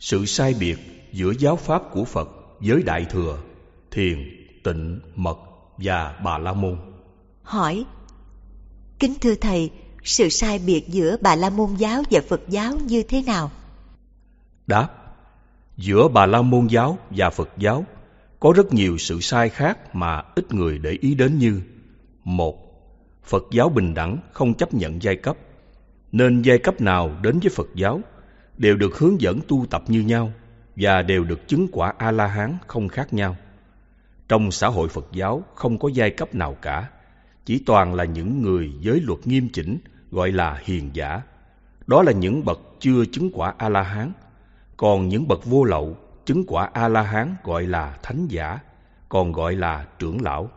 sự sai biệt giữa giáo pháp của phật với đại thừa thiền tịnh mật và bà la môn hỏi kính thưa thầy sự sai biệt giữa bà la môn giáo và phật giáo như thế nào đáp giữa bà la môn giáo và phật giáo có rất nhiều sự sai khác mà ít người để ý đến như một phật giáo bình đẳng không chấp nhận giai cấp nên giai cấp nào đến với phật giáo đều được hướng dẫn tu tập như nhau và đều được chứng quả a la hán không khác nhau trong xã hội phật giáo không có giai cấp nào cả chỉ toàn là những người giới luật nghiêm chỉnh gọi là hiền giả đó là những bậc chưa chứng quả a la hán còn những bậc vô lậu chứng quả a la hán gọi là thánh giả còn gọi là trưởng lão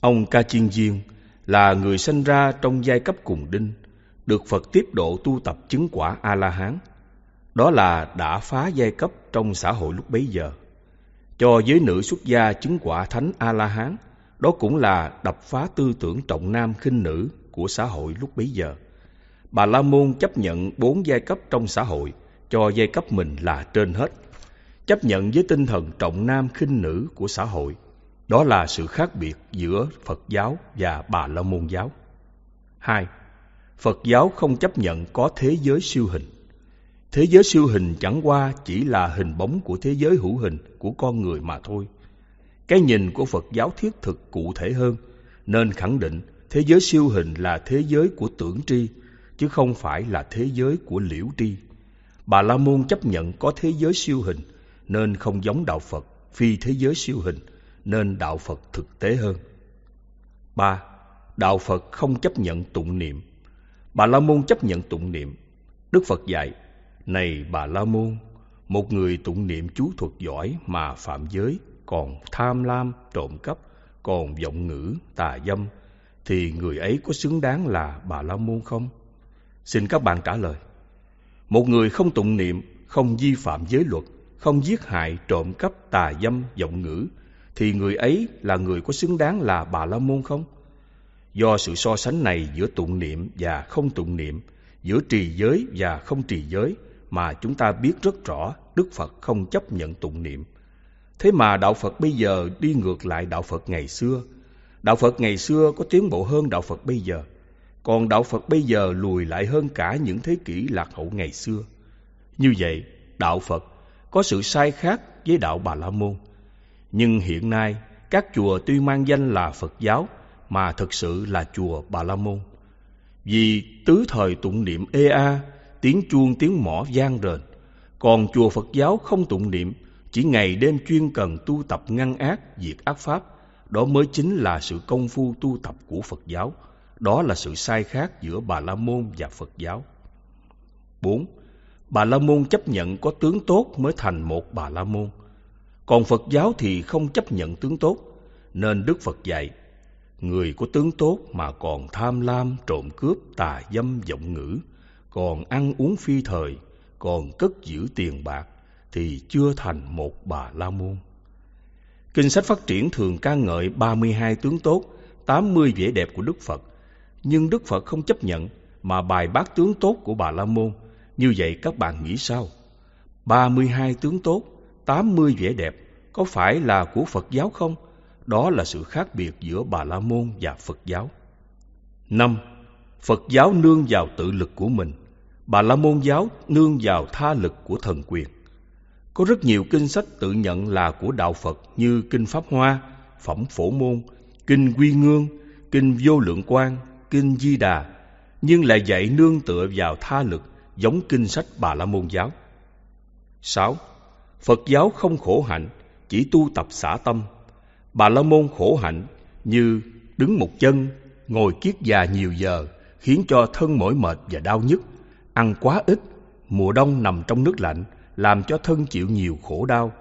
ông ca chiên diên là người sinh ra trong giai cấp cùng đinh được phật tiếp độ tu tập chứng quả a la hán đó là đã phá giai cấp trong xã hội lúc bấy giờ cho giới nữ xuất gia chứng quả thánh a la hán đó cũng là đập phá tư tưởng trọng nam khinh nữ của xã hội lúc bấy giờ bà la môn chấp nhận bốn giai cấp trong xã hội cho giai cấp mình là trên hết chấp nhận với tinh thần trọng nam khinh nữ của xã hội đó là sự khác biệt giữa phật giáo và bà la môn giáo hai phật giáo không chấp nhận có thế giới siêu hình Thế giới siêu hình chẳng qua chỉ là hình bóng của thế giới hữu hình của con người mà thôi. Cái nhìn của Phật giáo thiết thực cụ thể hơn, nên khẳng định thế giới siêu hình là thế giới của tưởng tri, chứ không phải là thế giới của liễu tri. Bà La Môn chấp nhận có thế giới siêu hình, nên không giống đạo Phật phi thế giới siêu hình, nên đạo Phật thực tế hơn. Ba, Đạo Phật không chấp nhận tụng niệm Bà La Môn chấp nhận tụng niệm. Đức Phật dạy, này bà La Môn, một người tụng niệm chú thuật giỏi mà phạm giới, còn tham lam, trộm cắp, còn vọng ngữ, tà dâm, thì người ấy có xứng đáng là bà La Môn không? Xin các bạn trả lời. Một người không tụng niệm, không vi phạm giới luật, không giết hại, trộm cắp, tà dâm, vọng ngữ, thì người ấy là người có xứng đáng là bà La Môn không? Do sự so sánh này giữa tụng niệm và không tụng niệm, giữa trì giới và không trì giới, mà chúng ta biết rất rõ Đức Phật không chấp nhận tụng niệm. Thế mà đạo Phật bây giờ đi ngược lại đạo Phật ngày xưa. Đạo Phật ngày xưa có tiến bộ hơn đạo Phật bây giờ, còn đạo Phật bây giờ lùi lại hơn cả những thế kỷ lạc hậu ngày xưa. Như vậy, đạo Phật có sự sai khác với đạo Bà La Môn. Nhưng hiện nay, các chùa tuy mang danh là Phật giáo mà thực sự là chùa Bà La Môn. Vì tứ thời tụng niệm EA tiếng chuông tiếng mỏ vang rền. Còn chùa Phật giáo không tụng niệm, chỉ ngày đêm chuyên cần tu tập ngăn ác, diệt ác pháp. Đó mới chính là sự công phu tu tập của Phật giáo. Đó là sự sai khác giữa Bà La Môn và Phật giáo. bốn Bà La Môn chấp nhận có tướng tốt mới thành một Bà La Môn. Còn Phật giáo thì không chấp nhận tướng tốt, nên Đức Phật dạy, người có tướng tốt mà còn tham lam, trộm cướp, tà dâm, vọng ngữ, còn ăn uống phi thời, còn cất giữ tiền bạc thì chưa thành một bà la môn. Kinh sách phát triển thường ca ngợi ba mươi hai tướng tốt, tám mươi vẻ đẹp của Đức Phật, nhưng Đức Phật không chấp nhận mà bài bác tướng tốt của bà la môn. Như vậy các bạn nghĩ sao? Ba mươi hai tướng tốt, tám mươi vẻ đẹp có phải là của Phật giáo không? Đó là sự khác biệt giữa Bà La Môn và Phật giáo. Năm, Phật giáo nương vào tự lực của mình. Bà La Môn giáo nương vào tha lực của thần quyền. Có rất nhiều kinh sách tự nhận là của đạo Phật như Kinh Pháp Hoa, Phẩm Phổ Môn, Kinh Quy Ngương, Kinh Vô Lượng Quan, Kinh Di Đà, nhưng lại dạy nương tựa vào tha lực giống kinh sách Bà La Môn giáo. Sáu, Phật giáo không khổ hạnh, chỉ tu tập xả tâm. Bà La Môn khổ hạnh như đứng một chân, ngồi kiết già nhiều giờ, khiến cho thân mỏi mệt và đau nhức, ăn quá ít, mùa đông nằm trong nước lạnh, làm cho thân chịu nhiều khổ đau.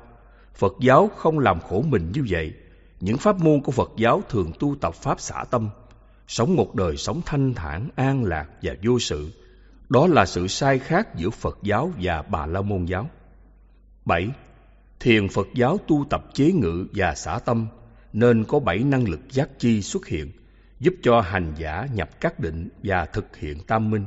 Phật giáo không làm khổ mình như vậy. Những pháp môn của Phật giáo thường tu tập pháp xả tâm, sống một đời sống thanh thản, an lạc và vô sự. Đó là sự sai khác giữa Phật giáo và Bà La Môn giáo. Bảy, Thiền Phật giáo tu tập chế ngự và xả tâm, nên có bảy năng lực giác chi xuất hiện, giúp cho hành giả nhập các định và thực hiện tam minh.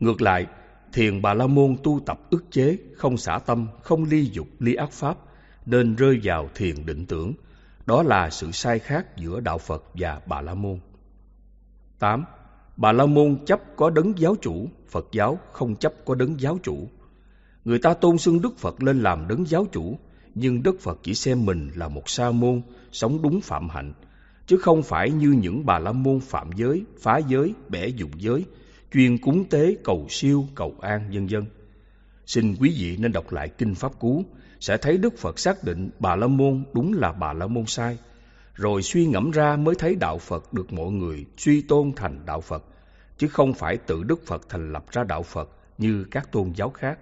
Ngược lại, thiền bà la môn tu tập ức chế, không xả tâm, không ly dục, ly ác pháp, nên rơi vào thiền định tưởng. Đó là sự sai khác giữa đạo Phật và bà la môn. 8. Bà la môn chấp có đấng giáo chủ, Phật giáo không chấp có đấng giáo chủ. Người ta tôn xưng Đức Phật lên làm đấng giáo chủ, nhưng Đức Phật chỉ xem mình là một sa môn, sống đúng phạm hạnh, chứ không phải như những bà la môn phạm giới, phá giới, bẻ dụng giới, chuyên cúng tế cầu siêu, cầu an, vân dân. Xin quý vị nên đọc lại Kinh Pháp Cú, sẽ thấy Đức Phật xác định Bà La Môn đúng là Bà La Môn sai, rồi suy ngẫm ra mới thấy Đạo Phật được mọi người suy tôn thành Đạo Phật, chứ không phải tự Đức Phật thành lập ra Đạo Phật như các tôn giáo khác.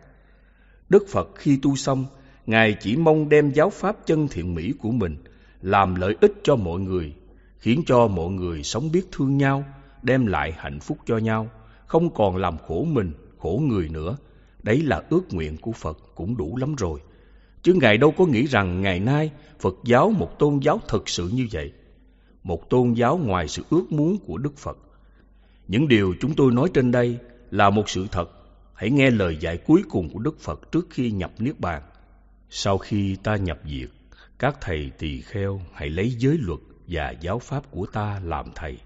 Đức Phật khi tu xong, Ngài chỉ mong đem giáo pháp chân thiện mỹ của mình làm lợi ích cho mọi người, khiến cho mọi người sống biết thương nhau, đem lại hạnh phúc cho nhau không còn làm khổ mình, khổ người nữa. Đấy là ước nguyện của Phật cũng đủ lắm rồi. Chứ Ngài đâu có nghĩ rằng ngày nay Phật giáo một tôn giáo thực sự như vậy. Một tôn giáo ngoài sự ước muốn của Đức Phật. Những điều chúng tôi nói trên đây là một sự thật. Hãy nghe lời dạy cuối cùng của Đức Phật trước khi nhập Niết Bàn. Sau khi ta nhập diệt, các thầy tỳ kheo hãy lấy giới luật và giáo pháp của ta làm thầy.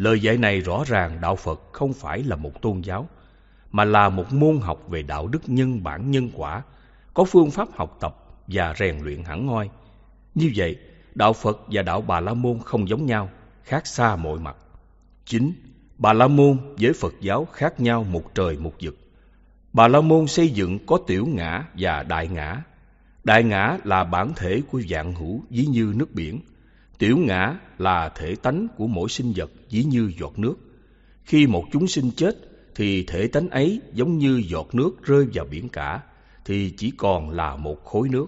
Lời dạy này rõ ràng đạo Phật không phải là một tôn giáo, mà là một môn học về đạo đức nhân bản nhân quả, có phương pháp học tập và rèn luyện hẳn ngoi. Như vậy, đạo Phật và đạo Bà La Môn không giống nhau, khác xa mọi mặt. chín Bà La Môn với Phật giáo khác nhau một trời một vực. Bà La Môn xây dựng có tiểu ngã và đại ngã. Đại ngã là bản thể của dạng hữu ví như nước biển, Tiểu ngã là thể tánh của mỗi sinh vật dĩ như giọt nước. Khi một chúng sinh chết thì thể tánh ấy giống như giọt nước rơi vào biển cả thì chỉ còn là một khối nước.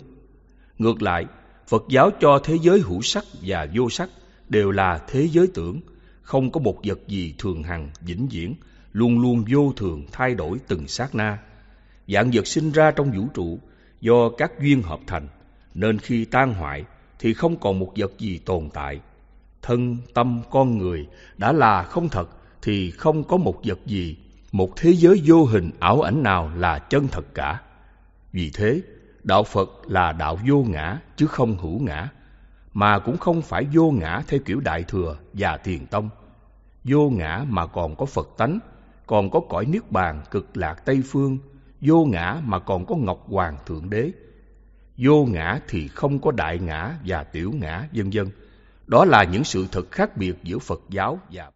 Ngược lại, Phật giáo cho thế giới hữu sắc và vô sắc đều là thế giới tưởng, không có một vật gì thường hằng, vĩnh viễn, luôn luôn vô thường thay đổi từng sát na. Dạng vật sinh ra trong vũ trụ do các duyên hợp thành, nên khi tan hoại thì không còn một vật gì tồn tại. Thân tâm con người đã là không thật thì không có một vật gì, một thế giới vô hình ảo ảnh nào là chân thật cả. Vì thế, đạo Phật là đạo vô ngã chứ không hữu ngã, mà cũng không phải vô ngã theo kiểu đại thừa và thiền tông. Vô ngã mà còn có Phật tánh, còn có cõi niết bàn cực lạc Tây phương, vô ngã mà còn có Ngọc Hoàng Thượng Đế, vô ngã thì không có đại ngã và tiểu ngã vân vân. Đó là những sự thật khác biệt giữa Phật giáo và